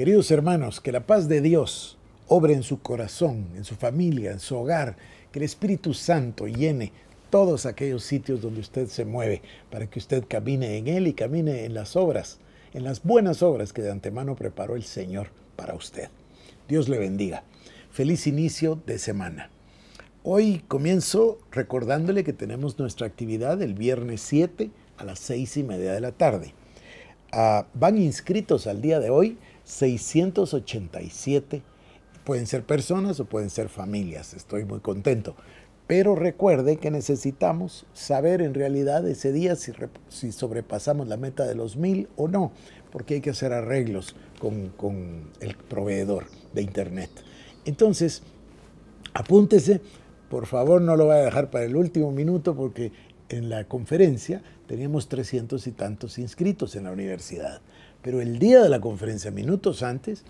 Queridos hermanos, que la paz de Dios obre en su corazón, en su familia, en su hogar, que el Espíritu Santo llene todos aquellos sitios donde usted se mueve, para que usted camine en Él y camine en las obras, en las buenas obras que de antemano preparó el Señor para usted. Dios le bendiga. Feliz inicio de semana. Hoy comienzo recordándole que tenemos nuestra actividad el viernes 7 a las 6 y media de la tarde. Ah, van inscritos al día de hoy 687 pueden ser personas o pueden ser familias. Estoy muy contento. Pero recuerde que necesitamos saber en realidad ese día si, si sobrepasamos la meta de los mil o no, porque hay que hacer arreglos con, con el proveedor de Internet. Entonces, apúntese, por favor no lo vaya a dejar para el último minuto porque en la conferencia teníamos 300 y tantos inscritos en la universidad. Pero el día de la conferencia, minutos antes,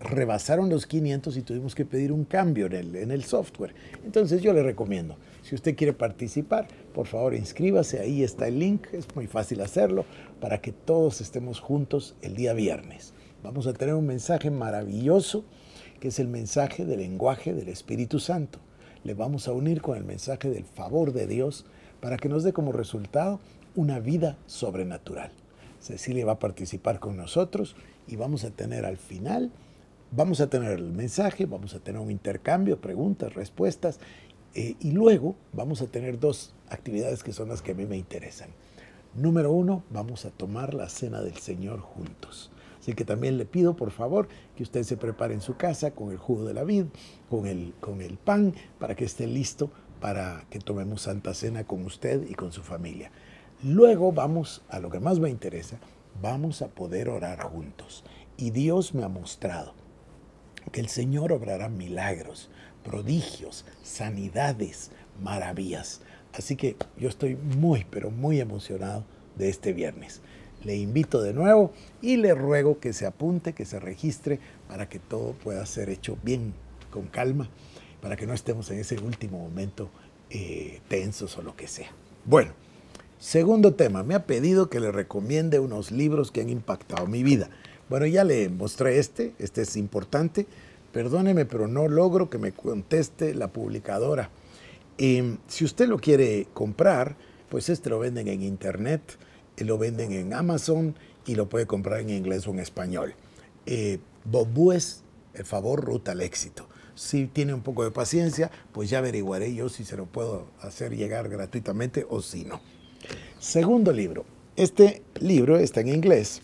rebasaron los 500 y tuvimos que pedir un cambio en el, en el software. Entonces yo le recomiendo, si usted quiere participar, por favor inscríbase, ahí está el link, es muy fácil hacerlo, para que todos estemos juntos el día viernes. Vamos a tener un mensaje maravilloso, que es el mensaje del lenguaje del Espíritu Santo. Le vamos a unir con el mensaje del favor de Dios para que nos dé como resultado una vida sobrenatural. Cecilia va a participar con nosotros y vamos a tener al final, vamos a tener el mensaje, vamos a tener un intercambio, preguntas, respuestas eh, y luego vamos a tener dos actividades que son las que a mí me interesan. Número uno, vamos a tomar la cena del Señor juntos. Así que también le pido, por favor, que usted se prepare en su casa con el jugo de la vid, con el, con el pan, para que esté listo para que tomemos Santa Cena con usted y con su familia. Luego vamos a lo que más me interesa, vamos a poder orar juntos. Y Dios me ha mostrado que el Señor obrará milagros, prodigios, sanidades, maravillas. Así que yo estoy muy, pero muy emocionado de este viernes. Le invito de nuevo y le ruego que se apunte, que se registre para que todo pueda ser hecho bien, con calma para que no estemos en ese último momento eh, tensos o lo que sea. Bueno, segundo tema, me ha pedido que le recomiende unos libros que han impactado mi vida. Bueno, ya le mostré este, este es importante. Perdóneme, pero no logro que me conteste la publicadora. Em, si usted lo quiere comprar, pues este lo venden en internet, eh, lo venden en Amazon y lo puede comprar en inglés o en español. Eh, el favor, ruta al éxito si tiene un poco de paciencia, pues ya averiguaré yo si se lo puedo hacer llegar gratuitamente o si no. Segundo libro. Este libro está en inglés.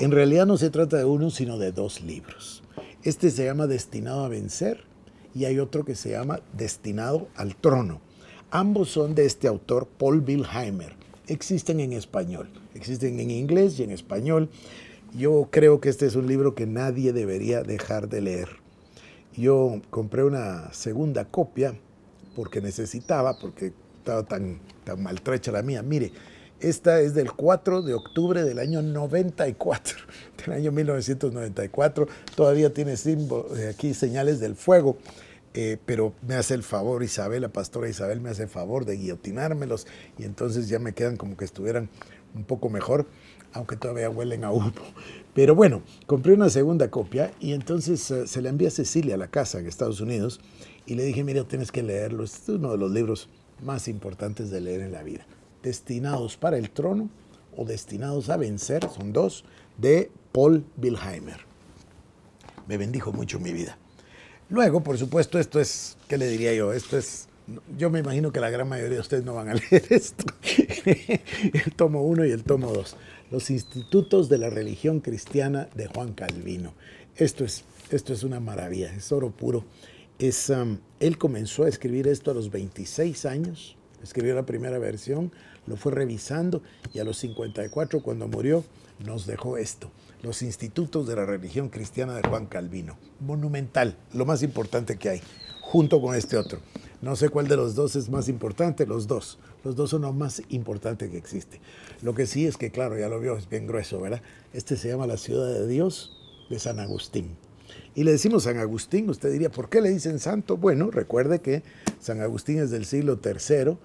En realidad no se trata de uno, sino de dos libros. Este se llama Destinado a Vencer y hay otro que se llama Destinado al Trono. Ambos son de este autor, Paul Wilheimer. Existen en español, existen en inglés y en español. Yo creo que este es un libro que nadie debería dejar de leer. Yo compré una segunda copia porque necesitaba, porque estaba tan, maltrecha la mía. Mire, esta es del 4 de octubre del año 94, del año 1994. Todavía tiene símbolos, eh, aquí señales del fuego. Eh, pero me hace el favor Isabel, la pastora Isabel me hace el favor de guillotinármelos y entonces ya me quedan como que estuvieran un poco mejor, aunque todavía huelen a humo. Pero bueno, compré una segunda copia y entonces eh, se la envié a Cecilia a la casa en Estados Unidos y le dije, mira, tienes que leerlo, este es uno de los libros más importantes de leer en la vida. Destinados para el trono o Destinados a vencer, son dos, de Paul Wilheimer. Me bendijo mucho mi vida. Luego, por supuesto, esto es, ¿qué le diría yo? Esto es yo me imagino que la gran mayoría de ustedes no van a leer esto. el tomo uno y el tomo 2 los institutos de la religión cristiana de Juan Calvino. Esto es, esto es una maravilla, es oro puro. Es, um, él comenzó a escribir esto a los 26 años, escribió la primera versión, lo fue revisando y a los 54, cuando murió, nos dejó esto, los institutos de la religión cristiana de Juan Calvino. Monumental, lo más importante que hay, junto con este otro. No sé cuál de los dos es más importante, los dos. Los dos son los más importantes que existe. Lo que sí es que, claro, ya lo vio, es bien grueso, ¿verdad? Este se llama La Ciudad de Dios de San Agustín. Y le decimos San Agustín, usted diría, ¿por qué le dicen santo? Bueno, recuerde que San Agustín es del siglo III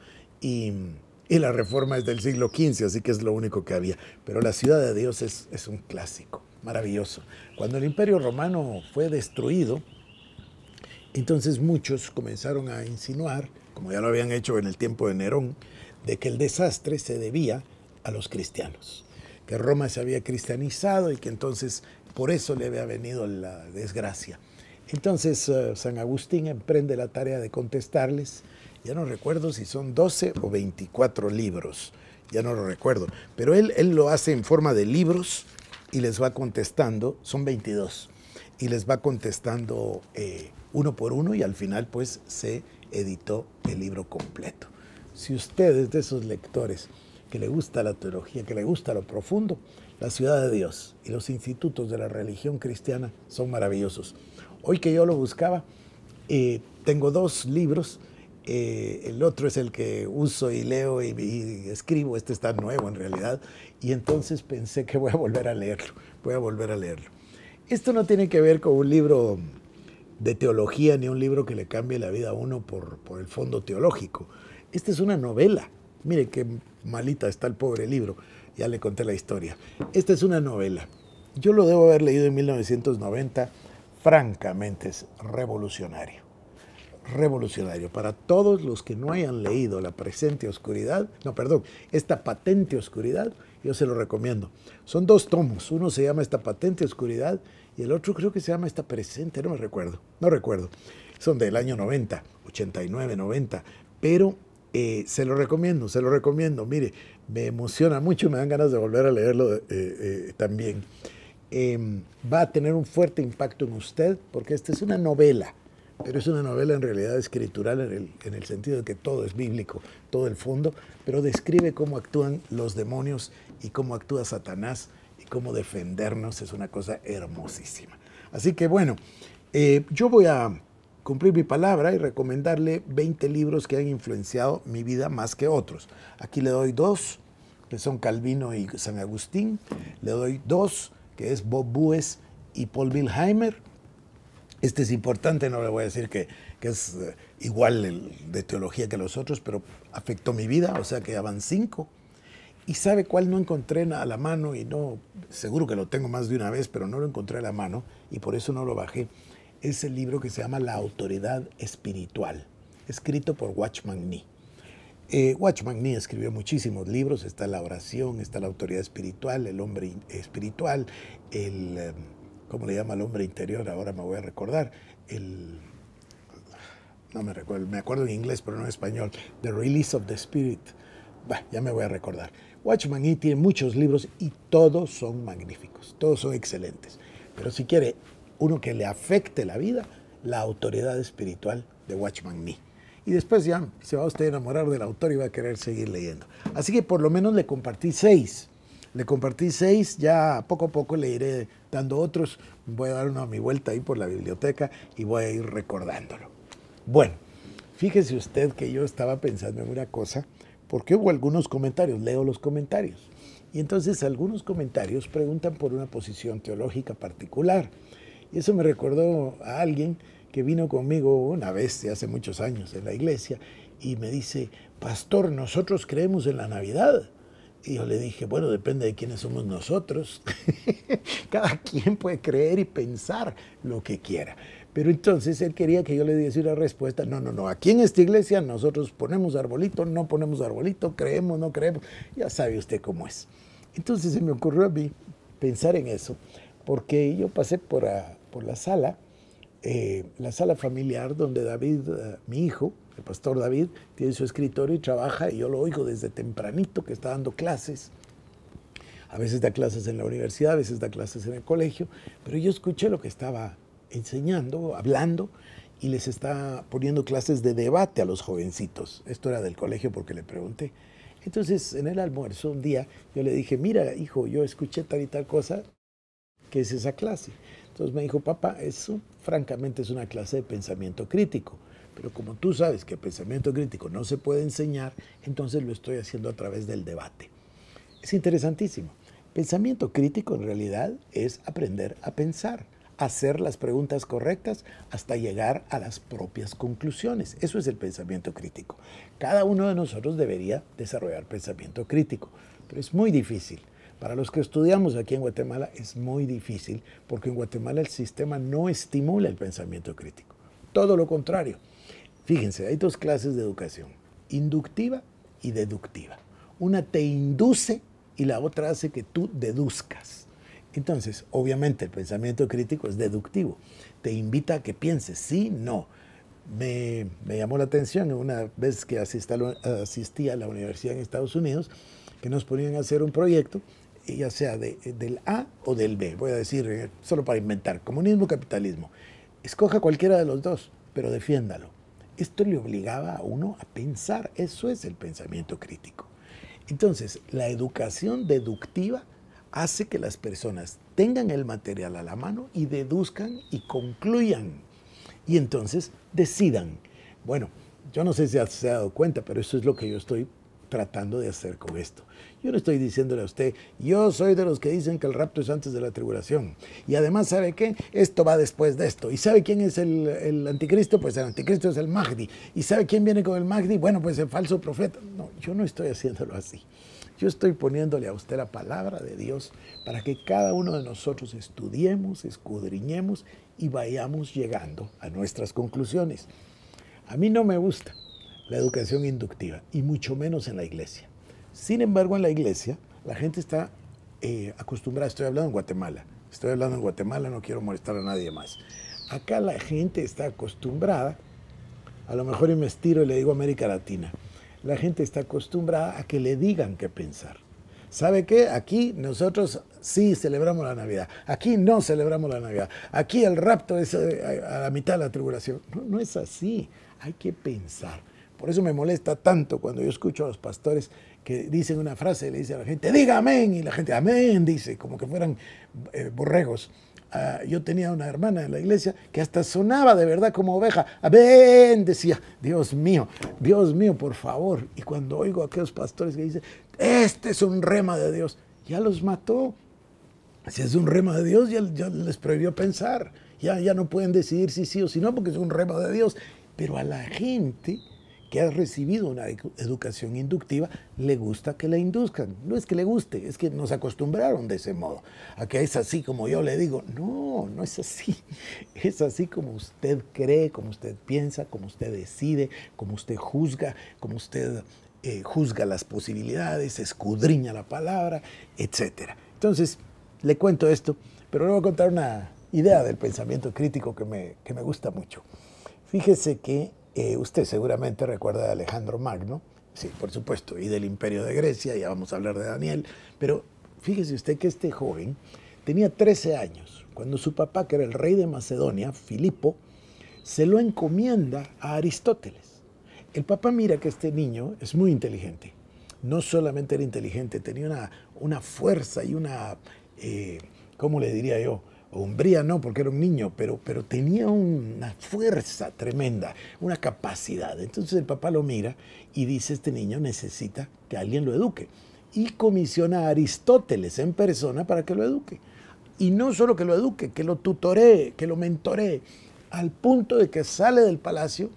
y, la reforma es del siglo XV, así que es lo único que había. Pero la ciudad de Dios es, es un clásico, maravilloso. Cuando el imperio romano fue destruido, entonces muchos comenzaron a insinuar como ya lo habían hecho en el tiempo de Nerón, de que el desastre se debía a los cristianos, que Roma se había cristianizado y que entonces por eso le había venido la desgracia. Entonces eh, San Agustín emprende la tarea de contestarles, ya no recuerdo si son 12 o 24 libros, ya no lo recuerdo, pero él, él lo hace en forma de libros y les va contestando, son 22, y les va contestando eh, uno por uno y al final pues se editó el libro completo. Si usted es de esos lectores que le gusta la teología, que le gusta lo profundo, la ciudad de Dios y los institutos de la religión cristiana son maravillosos. Hoy que yo lo buscaba, eh, tengo dos libros. Eh, el otro es el que uso y leo y, escribo. Este está nuevo en realidad. Y entonces pensé que voy a volver a leerlo. Voy a volver a leerlo. Esto no tiene que ver con un libro de teología ni un libro que le cambie la vida a uno por, el fondo teológico. Esta es una novela. Mire qué malita está el pobre libro. Ya le conté la historia. Esta es una novela. Yo lo debo haber leído en 1990. Francamente es revolucionario. Revolucionario. Para todos los que no hayan leído La presente oscuridad, no, perdón, esta patente oscuridad, yo se lo recomiendo. Son dos tomos. Uno se llama Esta patente oscuridad y el otro creo que se llama Está Presente, no me recuerdo, no recuerdo. Son del año 90, 89, 90, pero eh, se lo recomiendo, se lo recomiendo. Mire, me emociona mucho, me dan ganas de volver a leerlo eh, eh, también. Em, va a tener un fuerte impacto en usted porque esta es una novela, pero es una novela en realidad escritural en el, en el sentido de que todo es bíblico, todo el fondo, pero describe cómo actúan los demonios y cómo actúa Satanás y cómo defendernos es una cosa hermosísima. Así que bueno, eh, yo voy a cumplir mi palabra y recomendarle 20 libros que han influenciado mi vida más que otros. Aquí le doy dos, que son Calvino y San Agustín. Le doy dos, que es Bob Bues y Paul Wilheimer. Este es importante, no le voy a decir que, es eh, igual de teología que los otros, pero afectó mi vida, o sea que ya van cinco. ¿Y sabe cuál no encontré a la mano? Y no, seguro que lo tengo más de una vez, pero no lo encontré a la mano y por eso no lo bajé. Es el libro que se llama La Autoridad Espiritual, escrito por Watchman Nee. Eh, Watchman Nee escribió muchísimos libros, está la oración, está la autoridad espiritual, el hombre espiritual, el, em, ¿cómo le llama el hombre interior? Ahora me voy a recordar, el, no me recuerdo, me acuerdo en inglés pero no en español, The Release of the Spirit, ya me voy a recordar. Watchman Nee tiene muchos libros y todos son magníficos, todos son excelentes. Pero si quiere uno que le afecte la vida, la autoridad espiritual de Watchman Nee. Y después ya se va usted a enamorar del autor y va a querer seguir leyendo. Así que por lo menos le compartí seis. Le compartí seis, ya poco a poco le iré dando otros. Voy a dar una a mi vuelta ahí por la biblioteca y voy a ir recordándolo. Bueno, fíjese usted que yo estaba pensando en una cosa porque hubo algunos comentarios, leo los comentarios. Y entonces algunos comentarios preguntan por una posición teológica particular. Y eso me recordó a alguien que vino conmigo una vez, hace muchos años, en la iglesia, y me dice, pastor, nosotros creemos en la Navidad. Y yo le dije, bueno, depende de quiénes somos nosotros. Cada quien puede creer y pensar lo que quiera. Pero entonces él quería que yo le diese una respuesta, no, no, no, aquí en esta iglesia nosotros ponemos arbolito, no ponemos arbolito, creemos, no creemos, ya sabe usted cómo es. Entonces se me ocurrió a mí pensar en eso, porque yo pasé por, por la sala, eh, la sala familiar donde David, eh, mi hijo, el pastor David, tiene su escritorio y trabaja, y yo lo oigo desde tempranito que está dando clases. A veces da clases en la universidad, a veces da clases en el colegio, pero yo escuché lo que estaba enseñando, hablando y les está poniendo clases de debate a los jovencitos. Esto era del colegio porque le pregunté. Entonces, en el almuerzo un día yo le dije, mira, hijo, yo escuché tal y tal cosa, ¿qué es esa clase? Entonces me dijo, papá, eso francamente es una clase de pensamiento crítico, pero como tú sabes que pensamiento crítico no se puede enseñar, entonces lo estoy haciendo a través del debate. Es interesantísimo. Pensamiento crítico en realidad es aprender a pensar hacer las preguntas correctas hasta llegar a las propias conclusiones. Eso es el pensamiento crítico. Cada uno de nosotros debería desarrollar pensamiento crítico, pero es muy difícil. Para los que estudiamos aquí en Guatemala es muy difícil porque en Guatemala el sistema no estimula el pensamiento crítico. Todo lo contrario. Fíjense, hay dos clases de educación, inductiva y deductiva. Una te induce y la otra hace que tú deduzcas. Entonces, obviamente el pensamiento crítico es deductivo. Te invita a que pienses, sí, no. Me, llamó la atención una vez que asistí a la universidad en Estados Unidos, que nos ponían a hacer un proyecto, ya sea del A o del B, voy a decir, eh, solo para inventar, comunismo o capitalismo. Escoja cualquiera de los dos, pero defiéndalo. Esto le obligaba a uno a pensar, eso es el pensamiento crítico. Entonces, la educación deductiva hace que las personas tengan el material a la mano y deduzcan y concluyan. Y entonces decidan. Bueno, yo no sé si se ha dado cuenta, pero eso es lo que yo estoy tratando de hacer con esto. Yo no estoy diciéndole a usted, yo soy de los que dicen que el rapto es antes de la tribulación. Y además, ¿sabe qué? Esto va después de esto. ¿Y sabe quién es el, el anticristo? Pues el anticristo es el Mahdi. ¿Y sabe quién viene con el Mahdi? Bueno, pues el falso profeta. No, yo no estoy haciéndolo así. Yo estoy poniéndole a usted la palabra de Dios para que cada uno de nosotros estudiemos, escudriñemos y vayamos llegando a nuestras conclusiones. A mí no me gusta la educación inductiva y mucho menos en la iglesia. Sin embargo, en la iglesia la gente está eh, acostumbrada, estoy hablando en Guatemala, estoy hablando en Guatemala, no quiero molestar a nadie más. Acá la gente está acostumbrada, a lo mejor y me estiro y le digo América Latina, la gente está acostumbrada a que le digan qué pensar. ¿Sabe qué? Aquí nosotros sí celebramos la Navidad. Aquí no celebramos la Navidad. Aquí el rapto es eh, a la mitad de la tribulación. No, es así. Hay que pensar. Por eso me molesta tanto cuando yo escucho a los pastores que dicen una frase y le dicen a la gente, diga amén. Y la gente, amén, dice, como que fueran eh, borregos. Ah, yo tenía una hermana en la iglesia que hasta sonaba de verdad como oveja. Ah, ven, decía, Dios mío, Dios mío, por favor. Y cuando oigo a aquellos pastores que dicen, este es un rema de Dios, ya los mató. Si es un rema de Dios, ya, les prohibió pensar. Ya, ya no pueden decidir si sí o si no, porque es un rema de Dios. Pero a la gente que ha recibido una educación inductiva, le gusta que la induzcan. No es que le guste, es que nos acostumbraron de ese modo, a que es así como yo le digo. No, no es así. Es así como usted cree, como usted piensa, como usted decide, como usted juzga, como usted eh, juzga las posibilidades, escudriña la palabra, etcétera, Entonces, le cuento esto, pero le voy a contar una idea del pensamiento crítico que me, que me gusta mucho. Fíjese que eh, usted seguramente recuerda de Alejandro Magno, sí, por supuesto, y del Imperio de Grecia, ya vamos a hablar de Daniel, pero fíjese usted que este joven tenía 13 años cuando su papá, que era el rey de Macedonia, Filipo, se lo encomienda a Aristóteles. El papá mira que este niño es muy inteligente. No solamente era inteligente, tenía una, una fuerza y una, eh, ¿cómo le diría yo? Hombría no, porque era un niño, pero, pero tenía una fuerza tremenda, una capacidad. Entonces el papá lo mira y dice, este niño necesita que alguien lo eduque. Y comisiona a Aristóteles en persona para que lo eduque. Y no solo que lo eduque, que lo tutoree, que lo mentoree, al punto de que sale del palacio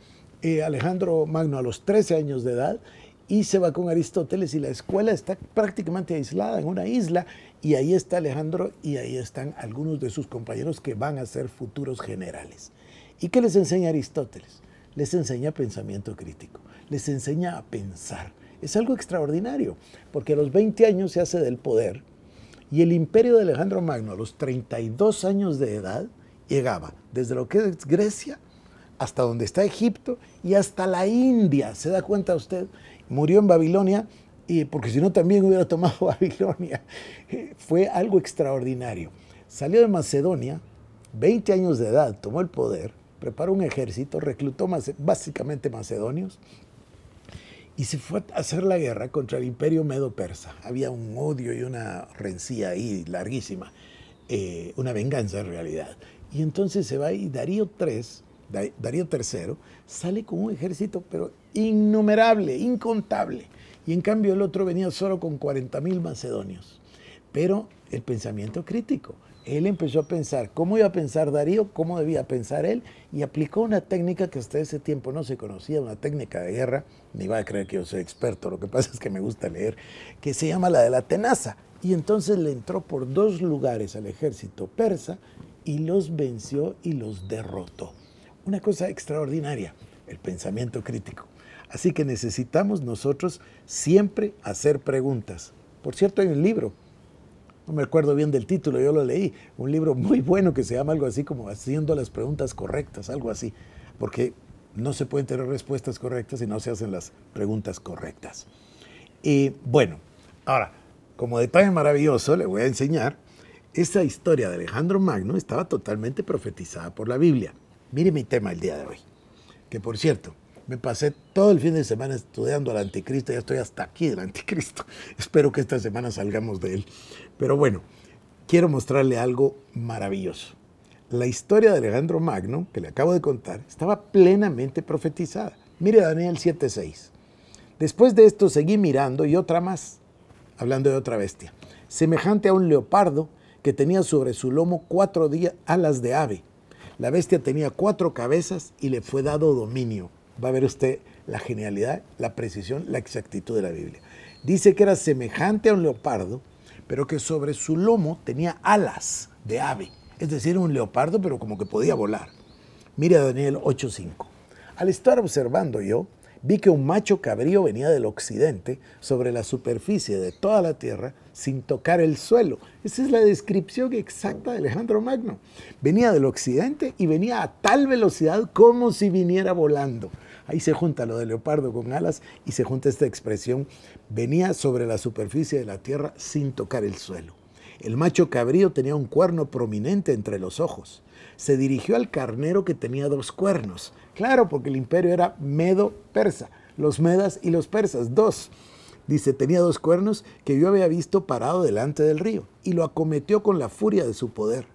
eh, Alejandro Magno a los 13 años de edad y se va con Aristóteles y la escuela está prácticamente aislada en una isla y ahí está Alejandro y ahí están algunos de sus compañeros que van a ser futuros generales. ¿Y qué les enseña Aristóteles? Les enseña pensamiento crítico, les enseña a pensar. Es algo extraordinario, porque a los 20 años se hace del poder y el imperio de Alejandro Magno a los 32 años de edad llegaba desde lo que es Grecia hasta donde está Egipto y hasta la India. ¿Se da cuenta usted? Murió en Babilonia porque si no también hubiera tomado Babilonia. Fue algo extraordinario. Salió de Macedonia, 20 años de edad, tomó el poder, preparó un ejército, reclutó básicamente macedonios y se fue a hacer la guerra contra el imperio medo-persa. Había un odio y una rencía ahí larguísima, eh, una venganza en realidad. Y entonces se va y Darío III, Darío III sale con un ejército pero innumerable, incontable y en cambio el otro venía solo con 40.000 macedonios. Pero el pensamiento crítico. Él empezó a pensar cómo iba a pensar Darío, cómo debía pensar él, y aplicó una técnica que hasta ese tiempo no se conocía, una técnica de guerra, ni va a creer que yo soy experto, lo que pasa es que me gusta leer, que se llama la de la tenaza. Y entonces le entró por dos lugares al ejército persa y los venció y los derrotó. Una cosa extraordinaria, el pensamiento crítico. Así que necesitamos nosotros siempre hacer preguntas. Por cierto, hay un libro, no me acuerdo bien del título, yo lo leí, un libro muy bueno que se llama algo así como Haciendo las preguntas correctas, algo así, porque no se pueden tener respuestas correctas si no se hacen las preguntas correctas. Y bueno, ahora, como detalle maravilloso, le voy a enseñar, esa historia de Alejandro Magno estaba totalmente profetizada por la Biblia. Mire mi tema el día de hoy, que por cierto, me pasé todo el fin de semana estudiando al anticristo, ya estoy hasta aquí del anticristo. Espero que esta semana salgamos de él. Pero bueno, quiero mostrarle algo maravilloso. La historia de Alejandro Magno, que le acabo de contar, estaba plenamente profetizada. Mire Daniel 7:6. Después de esto seguí mirando y otra más, hablando de otra bestia, semejante a un leopardo que tenía sobre su lomo cuatro alas de ave. La bestia tenía cuatro cabezas y le fue dado dominio va a ver usted la genialidad, la precisión, la exactitud de la Biblia. Dice que era semejante a un leopardo, pero que sobre su lomo tenía alas de ave. Es decir, un leopardo, pero como que podía volar. Mire a Daniel 8.5. Al estar observando yo, vi que un macho cabrío venía del occidente sobre la superficie de toda la tierra sin tocar el suelo. Esa es la descripción exacta de Alejandro Magno. Venía del occidente y venía a tal velocidad como si viniera volando. Ahí se junta lo de leopardo con alas y se junta esta expresión, venía sobre la superficie de la tierra sin tocar el suelo. El macho cabrío tenía un cuerno prominente entre los ojos. Se dirigió al carnero que tenía dos cuernos. Claro, porque el imperio era medo-persa, los medas y los persas, dos. Dice, tenía dos cuernos que yo había visto parado delante del río y lo acometió con la furia de su poder.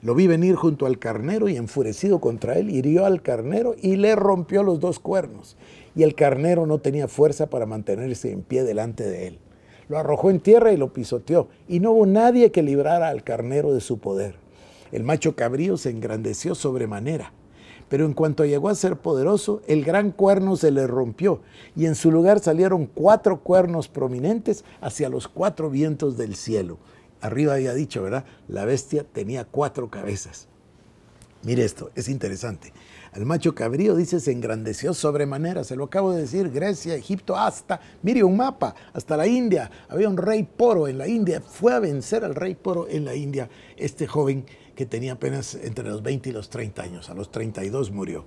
Lo vi venir junto al carnero y enfurecido contra él, hirió al carnero y le rompió los dos cuernos. Y el carnero no tenía fuerza para mantenerse en pie delante de él. Lo arrojó en tierra y lo pisoteó, y no hubo nadie que librara al carnero de su poder. El macho cabrío se engrandeció sobremanera, pero en cuanto llegó a ser poderoso, el gran cuerno se le rompió, y en su lugar salieron cuatro cuernos prominentes hacia los cuatro vientos del cielo arriba había dicho, ¿verdad? La bestia tenía cuatro cabezas. Mire esto, es interesante. Al macho cabrío dice se engrandeció sobremanera, se lo acabo de decir, Grecia, Egipto, hasta, mire un mapa, hasta la India. Había un rey poro en la India, fue a vencer al rey poro en la India, este joven que tenía apenas entre los 20 y los 30 años, a los 32 murió.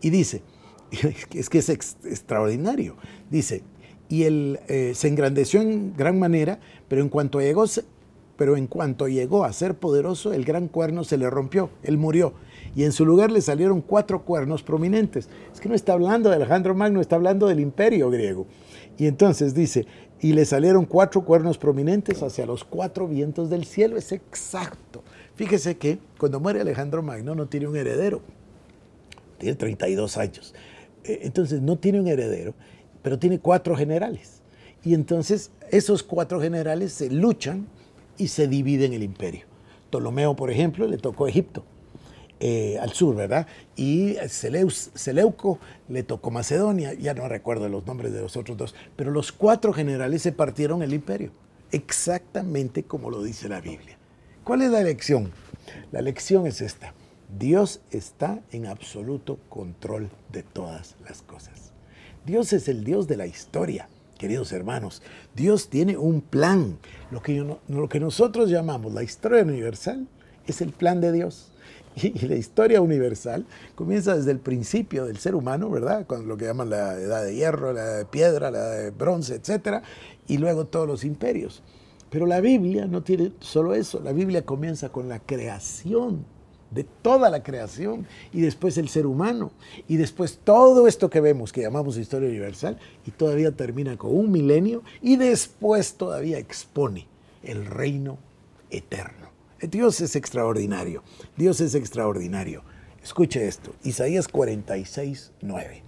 Y dice, es que es extraordinario, dice, y él eh, se engrandeció en gran manera, pero en cuanto llegó pero en cuanto llegó a ser poderoso, el gran cuerno se le rompió, él murió, y en su lugar le salieron cuatro cuernos prominentes. Es que no está hablando de Alejandro Magno, está hablando del imperio griego. Y entonces dice, y le salieron cuatro cuernos prominentes hacia los cuatro vientos del cielo, es exacto. Fíjese que cuando muere Alejandro Magno no tiene un heredero, tiene 32 años. Eh, entonces no tiene un heredero, pero tiene cuatro generales. Y entonces esos cuatro generales se luchan y se divide en el imperio. Ptolomeo, por ejemplo, le tocó Egipto, eh, al sur, ¿verdad? Y Seleuco le tocó Macedonia, ya no recuerdo los nombres de los otros dos, pero los cuatro generales se partieron el imperio, exactamente como lo dice la Biblia. ¿Cuál es la lección? La lección es esta. Dios está en absoluto control de todas las cosas. Dios es el Dios de la historia queridos hermanos, Dios tiene un plan. Lo que, yo, lo que nosotros llamamos la historia universal es el plan de Dios. Y, la historia universal comienza desde el principio del ser humano, ¿verdad? Con lo que llaman la edad de hierro, la de piedra, la de bronce, etc. Y luego todos los imperios. Pero la Biblia no tiene solo eso. La Biblia comienza con la creación de toda la creación y después el ser humano y después todo esto que vemos que llamamos historia universal y todavía termina con un milenio y después todavía expone el reino eterno. Dios es extraordinario, Dios es extraordinario. Escuche esto, Isaías 46, 9.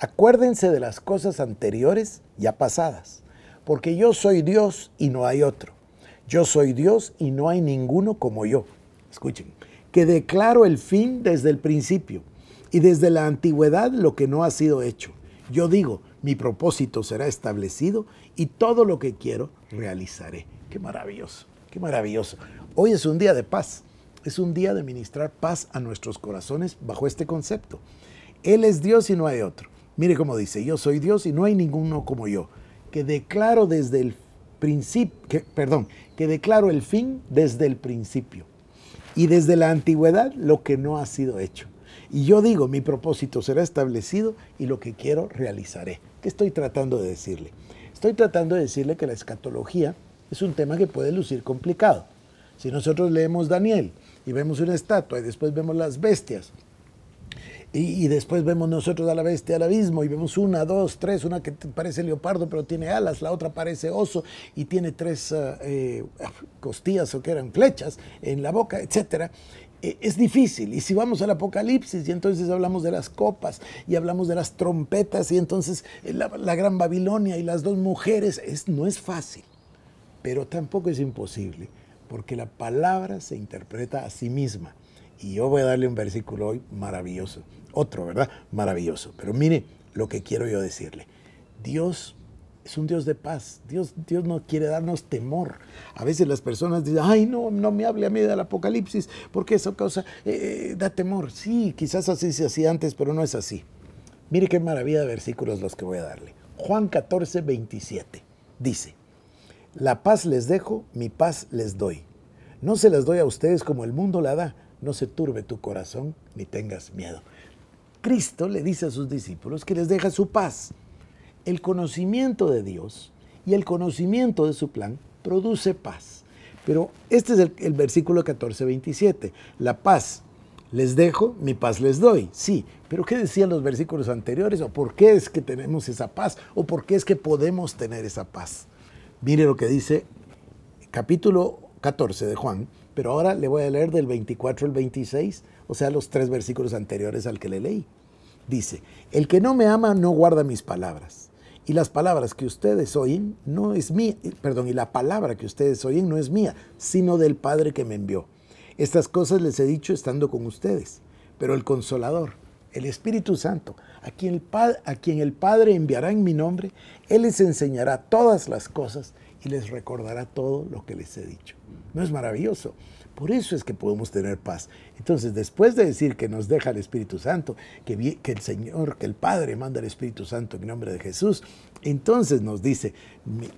Acuérdense de las cosas anteriores ya pasadas, porque yo soy Dios y no hay otro. Yo soy Dios y no hay ninguno como yo. Escuchen, que declaro el fin desde el principio y desde la antigüedad lo que no ha sido hecho. Yo digo, mi propósito será establecido y todo lo que quiero realizaré. Qué maravilloso, qué maravilloso. Hoy es un día de paz, es un día de ministrar paz a nuestros corazones bajo este concepto. Él es Dios y no hay otro. Mire cómo dice, yo soy Dios y no hay ninguno como yo, que declaro desde el principio, perdón, que declaro el fin desde el principio y desde la antigüedad lo que no ha sido hecho. Y yo digo, mi propósito será establecido y lo que quiero realizaré. ¿Qué estoy tratando de decirle? Estoy tratando de decirle que la escatología es un tema que puede lucir complicado. Si nosotros leemos Daniel y vemos una estatua y después vemos las bestias y, después vemos nosotros a la bestia al abismo y vemos una, dos, tres, una que parece leopardo pero tiene alas, la otra parece oso y tiene tres ah, eh, costillas o que eran flechas en la boca, etcétera e, es difícil. Y si vamos al Apocalipsis y entonces hablamos de las copas y hablamos de las trompetas y entonces eh, la, la gran Babilonia y las dos mujeres, es, no es fácil, pero tampoco es imposible, porque la palabra se interpreta a sí misma. Y yo voy a darle un versículo hoy maravilloso otro, ¿verdad? Maravilloso. Pero mire lo que quiero yo decirle. Dios es un Dios de paz. Dios, no quiere darnos temor. A veces las personas dicen, ay, no, no me hable a mí del apocalipsis, porque eso causa, eh, eh, da temor. Sí, quizás así se hacía antes, pero no es así. Mire qué maravilla de versículos los que voy a darle. Juan 14, 27 dice, la paz les dejo, mi paz les doy. No se las doy a ustedes como el mundo la da. No se turbe tu corazón ni tengas miedo. Cristo le dice a sus discípulos que les deja su paz. El conocimiento de Dios y el conocimiento de su plan produce paz. Pero este es el, versículo 14-27. La paz les dejo, mi paz les doy. Sí, pero ¿qué decían los versículos anteriores? ¿O por qué es que tenemos esa paz? ¿O por qué es que podemos tener esa paz? Mire lo que dice capítulo 14 de Juan, pero ahora le voy a leer del 24 al 26 o sea, los tres versículos anteriores al que le leí. Dice, el que no me ama no guarda mis palabras. Y las palabras que ustedes oyen no es mía, eh, perdón, y la palabra que ustedes oyen no es mía, sino del Padre que me envió. Estas cosas les he dicho estando con ustedes. Pero el Consolador, el Espíritu Santo, a quien el, a quien el Padre enviará en mi nombre, Él les enseñará todas las cosas y les recordará todo lo que les he dicho. ¿No es maravilloso? Por eso es que podemos tener paz. Entonces, después de decir que nos deja el Espíritu Santo, que, el Señor, que el Padre manda el Espíritu Santo en nombre de Jesús, entonces nos dice,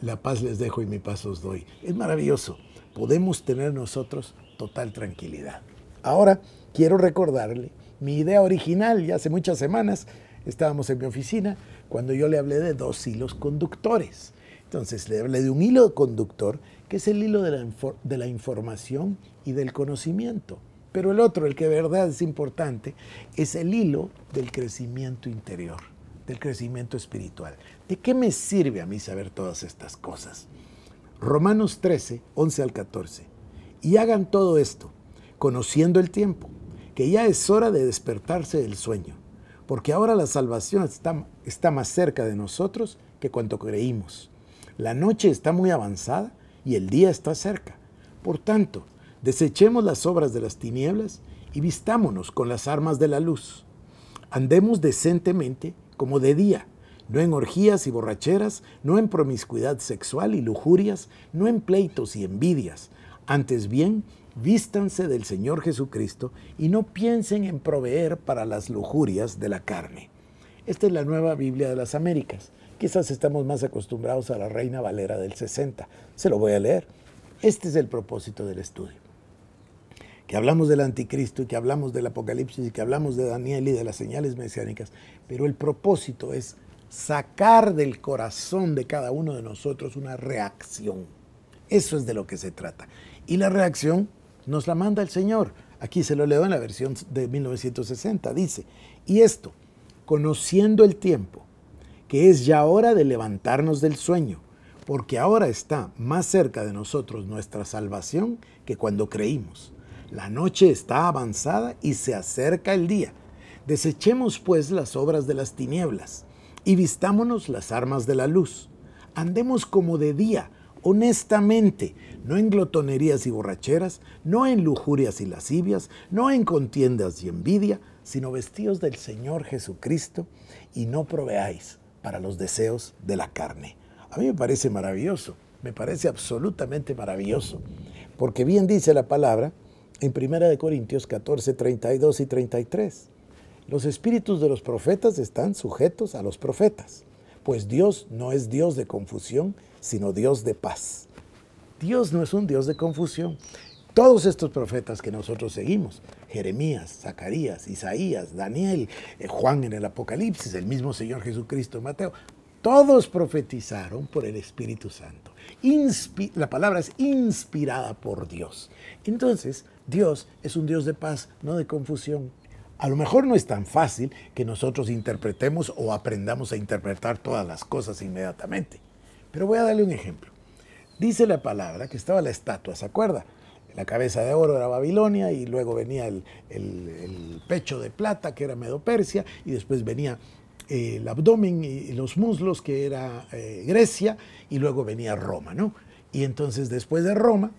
la paz les dejo y mi paz os doy. Es maravilloso. Podemos tener nosotros total tranquilidad. Ahora, quiero recordarle mi idea original, ya hace muchas semanas, estábamos en mi oficina, cuando yo le hablé de dos hilos conductores. Entonces, le hablé de un hilo conductor que es el hilo de la, información y del conocimiento. Pero el otro, el que de verdad es importante, es el hilo del crecimiento interior, del crecimiento espiritual. ¿De qué me sirve a mí saber todas estas cosas? Romanos 13, 11 al 14. Y hagan todo esto, conociendo el tiempo, que ya es hora de despertarse del sueño, porque ahora la salvación está, está más cerca de nosotros que cuanto creímos. La noche está muy avanzada y el día está cerca. Por tanto, desechemos las obras de las tinieblas y vistámonos con las armas de la luz. Andemos decentemente como de día, no en orgías y borracheras, no en promiscuidad sexual y lujurias, no en pleitos y envidias. Antes bien, vístanse del Señor Jesucristo y no piensen en proveer para las lujurias de la carne. Esta es la nueva Biblia de las Américas. Quizás estamos más acostumbrados a la Reina Valera del 60. Se lo voy a leer. Este es el propósito del estudio. Que hablamos del anticristo y que hablamos del apocalipsis y que hablamos de Daniel y de las señales mesiánicas, pero el propósito es sacar del corazón de cada uno de nosotros una reacción. Eso es de lo que se trata. Y la reacción nos la manda el Señor. Aquí se lo leo en la versión de 1960. Dice, y esto, conociendo el tiempo, que es ya hora de levantarnos del sueño, porque ahora está más cerca de nosotros nuestra salvación que cuando creímos. La noche está avanzada y se acerca el día. Desechemos pues las obras de las tinieblas y vistámonos las armas de la luz. Andemos como de día, honestamente, no en glotonerías y borracheras, no en lujurias y lascivias, no en contiendas y envidia, sino vestidos del Señor Jesucristo y no proveáis para los deseos de la carne. A mí me parece maravilloso, me parece absolutamente maravilloso, porque bien dice la palabra en 1 Corintios 14, 32 y 33. Los espíritus de los profetas están sujetos a los profetas, pues Dios no es Dios de confusión, sino Dios de paz. Dios no es un Dios de confusión. Todos estos profetas que nosotros seguimos, Jeremías, Zacarías, Isaías, Daniel, eh, Juan en el Apocalipsis, el mismo Señor Jesucristo, Mateo, todos profetizaron por el Espíritu Santo. la palabra es inspirada por Dios. Entonces, Dios es un Dios de paz, no de confusión. A lo mejor no es tan fácil que nosotros interpretemos o aprendamos a interpretar todas las cosas inmediatamente. Pero voy a darle un ejemplo. Dice la palabra que estaba la estatua, ¿se acuerda? la cabeza de oro era Babilonia y luego venía el, pecho de plata que era Medo Persia y después venía eh, el abdomen y, los muslos que era eh, Grecia y luego venía Roma, ¿no? Y entonces después de Roma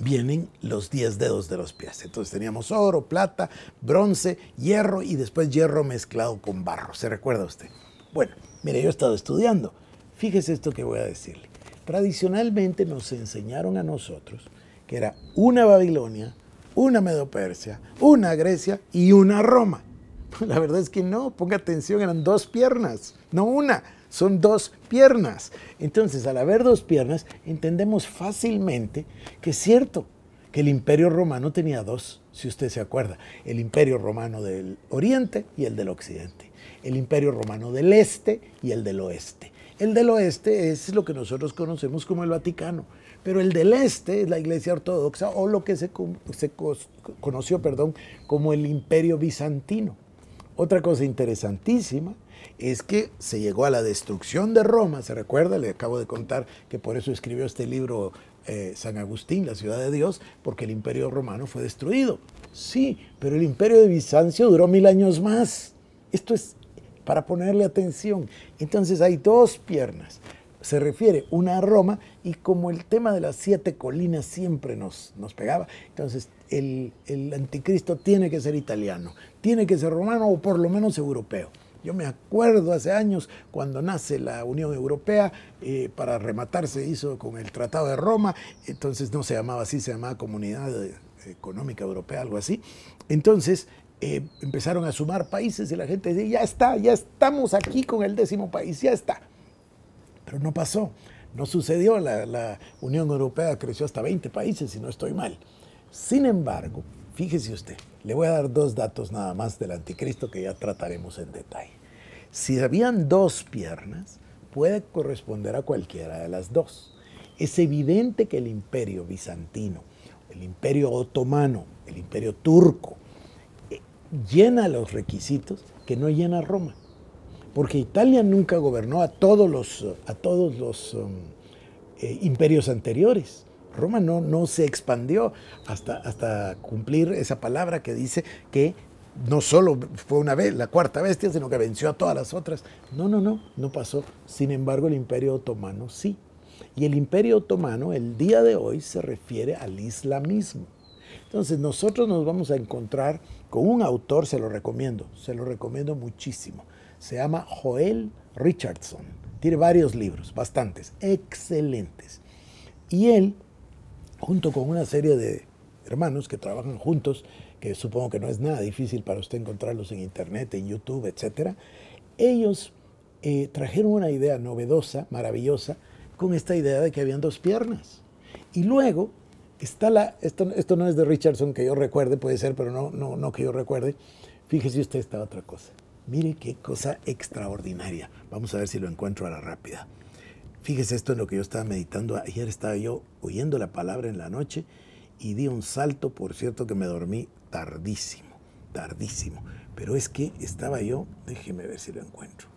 vienen los diez dedos de los pies. Entonces teníamos oro, plata, bronce, hierro y después hierro mezclado con barro. ¿Se recuerda usted? Bueno, mire, yo he estado estudiando. Fíjese esto que voy a decirle. Tradicionalmente nos enseñaron a nosotros que era una Babilonia, una Medopersia, una Grecia y una Roma. La verdad es que no, ponga atención, eran dos piernas, no una, son dos piernas. Entonces, al haber dos piernas, entendemos fácilmente que es cierto que el imperio romano tenía dos, si usted se acuerda, el imperio romano del oriente y el del occidente, el imperio romano del este y el del oeste. El del oeste es lo que nosotros conocemos como el Vaticano, pero el del este la Iglesia Ortodoxa o lo que se, conoció perdón, como el Imperio Bizantino. Otra cosa interesantísima es que se llegó a la destrucción de Roma, se recuerda, le acabo de contar que por eso escribió este libro eh, San Agustín, la ciudad de Dios, porque el imperio romano fue destruido. Sí, pero el imperio de Bizancio duró mil años más. Esto es para ponerle atención. Entonces hay dos piernas se refiere una a Roma y como el tema de las siete colinas siempre nos, nos pegaba, entonces el, anticristo tiene que ser italiano, tiene que ser romano o por lo menos europeo. Yo me acuerdo hace años cuando nace la Unión Europea, eh, para rematarse hizo con el Tratado de Roma, entonces no se llamaba así, se llamaba Comunidad Económica Europea, algo así. Entonces eh, empezaron a sumar países y la gente decía, ya está, ya estamos aquí con el décimo país, ya está. Pero no pasó, no sucedió. La, Unión Europea creció hasta 20 países, y no estoy mal. Sin embargo, fíjese usted, le voy a dar dos datos nada más del anticristo que ya trataremos en detalle. Si habían dos piernas, puede corresponder a cualquiera de las dos. Es evidente que el imperio bizantino, el imperio otomano, el imperio turco, eh, llena los requisitos que no llena Roma porque Italia nunca gobernó a todos los, a todos los um, eh, imperios anteriores. Roma no, se expandió hasta, hasta cumplir esa palabra que dice que no solo fue una vez, la cuarta bestia, sino que venció a todas las otras. No, no, no, no pasó. Sin embargo, el imperio otomano sí. Y el imperio otomano el día de hoy se refiere al islamismo. Entonces nosotros nos vamos a encontrar con un autor, se lo recomiendo, se lo recomiendo muchísimo, se llama Joel Richardson. Tiene varios libros, bastantes, excelentes. Y él, junto con una serie de hermanos que trabajan juntos, que supongo que no es nada difícil para usted encontrarlos en Internet, en YouTube, etc., ellos eh, trajeron una idea novedosa, maravillosa, con esta idea de que habían dos piernas. Y luego está la, esto, no es de Richardson que yo recuerde, puede ser, pero no, no, no que yo recuerde, fíjese usted esta otra cosa. Mire qué cosa extraordinaria. Vamos a ver si lo encuentro a la rápida. Fíjese esto en lo que yo estaba meditando. Ayer estaba yo oyendo la palabra en la noche y di un salto, por cierto que me dormí tardísimo, tardísimo. Pero es que estaba yo, déjeme ver si lo encuentro.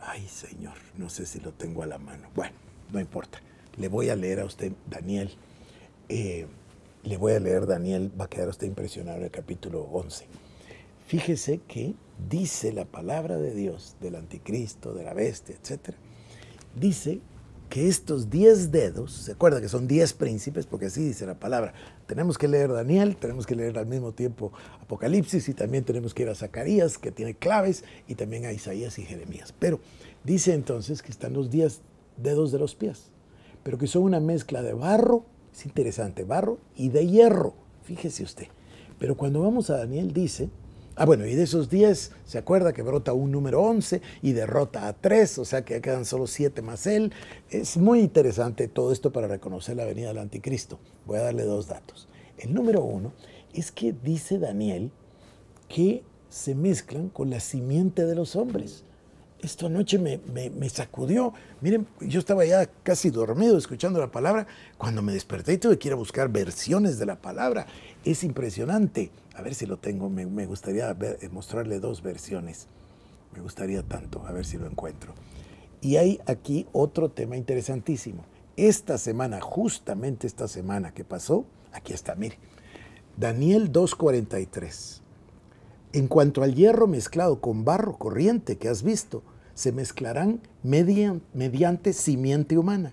Ay, Señor, no sé si lo tengo a la mano. Bueno, no importa. Le voy a leer a usted, Daniel. Eh, le voy a leer, Daniel, va a quedar usted impresionado en el capítulo 11. Fíjese que dice la palabra de Dios, del anticristo, de la bestia, etc. Dice que estos diez dedos, se acuerda que son diez príncipes, porque así dice la palabra. Tenemos que leer Daniel, tenemos que leer al mismo tiempo Apocalipsis y también tenemos que ir a Zacarías, que tiene claves, y también a Isaías y Jeremías. Pero dice entonces que están los diez dedos de los pies, pero que son una mezcla de barro, es interesante, barro y de hierro, fíjese usted. Pero cuando vamos a Daniel dice Ah, bueno, y de esos 10, se acuerda que brota un número 11 y derrota a 3, o sea que quedan solo 7 más él. Es muy interesante todo esto para reconocer la venida del anticristo. Voy a darle dos datos. El número uno es que dice Daniel que se mezclan con la simiente de los hombres. Esta noche me, sacudió. Miren, yo estaba ya casi dormido escuchando la palabra. Cuando me desperté y tuve que ir a buscar versiones de la palabra. Es impresionante. A ver si lo tengo. Me, gustaría eh, mostrarle dos versiones. Me gustaría tanto. A ver si lo encuentro. Y hay aquí otro tema interesantísimo. Esta semana, justamente esta semana que pasó, aquí está, mire. Daniel 2.43. En cuanto al hierro mezclado con barro corriente que has visto, se mezclarán mediante simiente humana,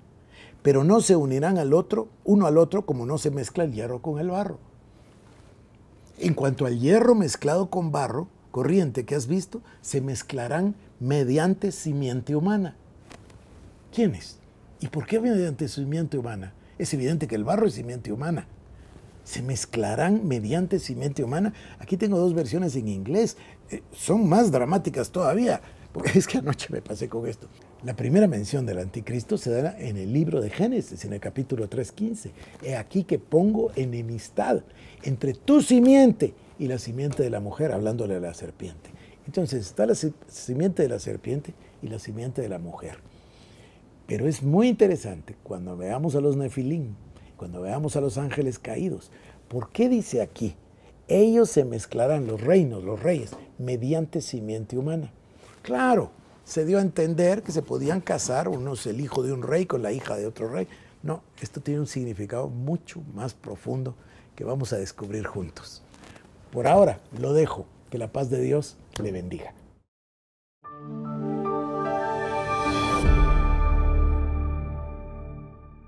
pero no se unirán al otro, uno al otro, como no se mezcla el hierro con el barro. En cuanto al hierro mezclado con barro, corriente que has visto, se mezclarán mediante simiente humana. ¿Quiénes? ¿Y por qué mediante simiente humana? Es evidente que el barro es simiente humana. Se mezclarán mediante simiente humana. Aquí tengo dos versiones en inglés. Eh, son más dramáticas todavía porque es que anoche me pasé con esto. La primera mención del anticristo se da en el libro de Génesis, en el capítulo 3.15. He aquí que pongo enemistad entre tu simiente y la simiente de la mujer, hablándole a la serpiente. Entonces está la simiente de la serpiente y la simiente de la mujer. Pero es muy interesante cuando veamos a los nefilín cuando veamos a los ángeles caídos. ¿Por qué dice aquí? Ellos se mezclarán los reinos, los reyes, mediante simiente humana. Claro, se dio a entender que se podían casar unos el hijo de un rey con la hija de otro rey. No, esto tiene un significado mucho más profundo que vamos a descubrir juntos. Por ahora lo dejo. Que la paz de Dios le bendiga.